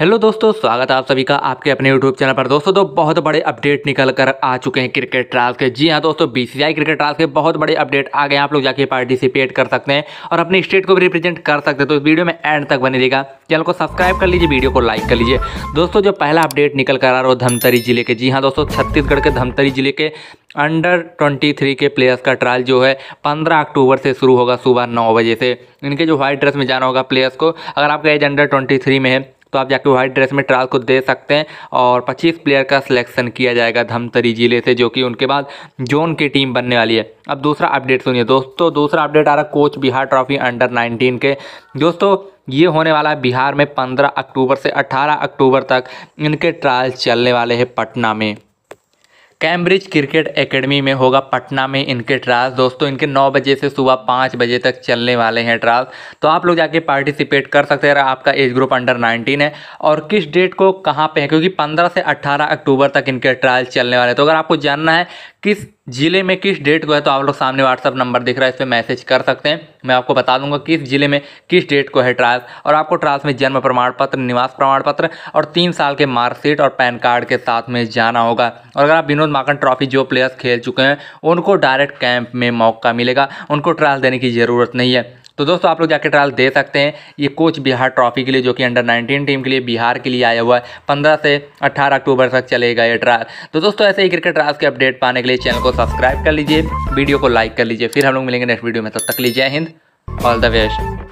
hello दोस्तों स्वागत है आप सभी का आपके अपने यूट्यूब चैनल पर दोस्तों तो बहुत बड़े अपडेट निकल कर आ चुके हैं क्रिकेट ट्रायल्स के जी हाँ दोस्तों बीसीसीआई क्रिकेट ट्रायल्स के बहुत बड़े अपडेट आ गए आप लोग जाके पार्टिसिपेट कर सकते हैं और अपने स्टेट को भी रिप्रेजेंट कर सकते हैं तो इस वीडियो में एंड तक बने देगा चैनल को सब्सक्राइब कर लीजिए वीडियो को लाइक कर लीजिए दोस्तों जो पहला अपडेट निकल कर आ रहा हो धमतरी जिले के जी हाँ दोस्तों छत्तीसगढ़ के धमतरी जिले के अंडर 23 के प्लेयर्स का ट्रायल जो है 15 अक्टूबर से शुरू होगा सुबह नौ बजे से इनके जो व्हाइट ड्रेस में जाना होगा प्लेयर्स को अगर आपका एज अंडर 23 में है तो आप जाके व्हाइट ड्रेस में ट्रायल को दे सकते हैं और पच्चीस प्लेयर का सिलेक्शन किया जाएगा धमतरी ज़िले से जो कि उनके बाद जोन की टीम बनने वाली है अब दूसरा अपडेट सुनिए दोस्तों दूसरा अपडेट आ रहा Cooch Behar trophy under nineteen के दोस्तों ये होने वाला है बिहार में 15 अक्टूबर से 18 अक्टूबर तक इनके ट्रायल चलने वाले हैं पटना में कैम्ब्रिज क्रिकेट एकेडमी में होगा पटना में इनके ट्रायल्स दोस्तों इनके 9 बजे से सुबह 5 बजे तक चलने वाले हैं ट्रायल्स तो आप लोग जाके पार्टिसिपेट कर सकते हैं आपका एज ग्रुप अंडर 19 है और किस डेट को कहाँ पे है क्योंकि 15 से 18 अक्टूबर तक इनके ट्रायल्स चलने वाले हैं तो अगर आपको जानना है किस ज़िले में किस डेट को है तो आप लोग सामने व्हाट्सअप नंबर दिख रहा है इस पर मैसेज कर सकते हैं मैं आपको बता दूंगा किस ज़िले में किस डेट को है ट्रायल और आपको ट्रायल में जन्म प्रमाण पत्र निवास प्रमाण पत्र और तीन साल के मार्कशीट और पैन कार्ड के साथ में जाना होगा और अगर आप विनोद माकन ट्रॉफी जो प्लेयर्स खेल चुके हैं उनको डायरेक्ट कैंप में मौका मिलेगा उनको ट्रायल देने की ज़रूरत नहीं है तो दोस्तों आप लोग जाके ट्रायल दे सकते हैं ये कोच बिहार ट्रॉफी के लिए जो कि अंडर नाइनटीन टीम के लिए बिहार के लिए आया हुआ है पंद्रह से अट्ठारह अक्टूबर तक चलेगा ये ट्रायल तो दोस्तों ऐसे ही क्रिकेट ट्रायल्स के अपडेट पाने के लिए चैनल को सब्सक्राइब कर लीजिए वीडियो को लाइक कर लीजिए फिर हम लोग मिलेंगे नेक्स्ट वीडियो में तब तक लीजिए हिंद ऑल द बेस्ट